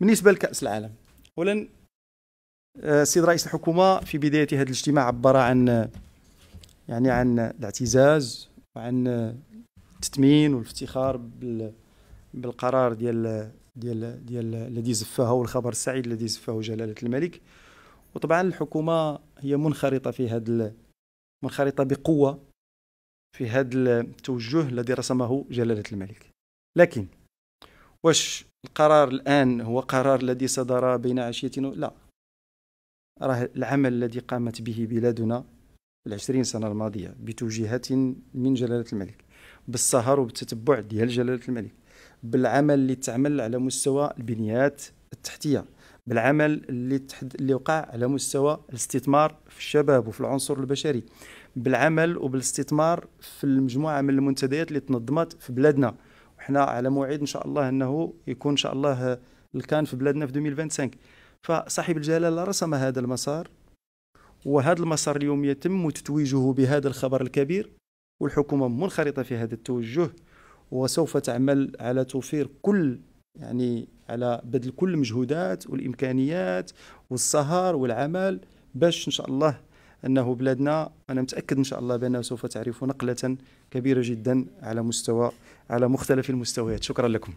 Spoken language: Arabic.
بالنسبه لكاس العالم اولا السيد آه، رئيس الحكومه في بدايه هذا الاجتماع عبر عن يعني عن الاعتزاز وعن التثمين والافتخار بالقرار ديال ديال ديال الذي زفاه والخبر السعيد الذي زفاه جلاله الملك وطبعا الحكومه هي منخرطه في هذا منخرطه بقوه في هذا التوجه الذي رسمه جلاله الملك لكن واش القرار الآن هو قرار الذي صدر بين عشية لا راه العمل الذي قامت به بلادنا العشرين سنة الماضية بتوجيهات من جلالة الملك بالسهر وبالتتبع ديال جلالة الملك بالعمل اللي تعمل على مستوى البنيات التحتية بالعمل اللي تحد... اللي وقع على مستوى الاستثمار في الشباب وفي العنصر البشري بالعمل وبالاستثمار في المجموعه من المنتديات اللي تنظمت في بلادنا احنا على موعد ان شاء الله انه يكون ان شاء الله الكان في بلادنا في 2025 فصاحب الجلاله رسم هذا المسار وهذا المسار اليوم يتم تتويجه بهذا الخبر الكبير والحكومه منخرطه في هذا التوجه وسوف تعمل على توفير كل يعني على بذل كل المجهودات والامكانيات والسهر والعمل باش ان شاء الله انه بلادنا انا متاكد ان شاء الله بانه سوف تعرف نقله كبيره جدا على مستوى على مختلف المستويات شكرا لكم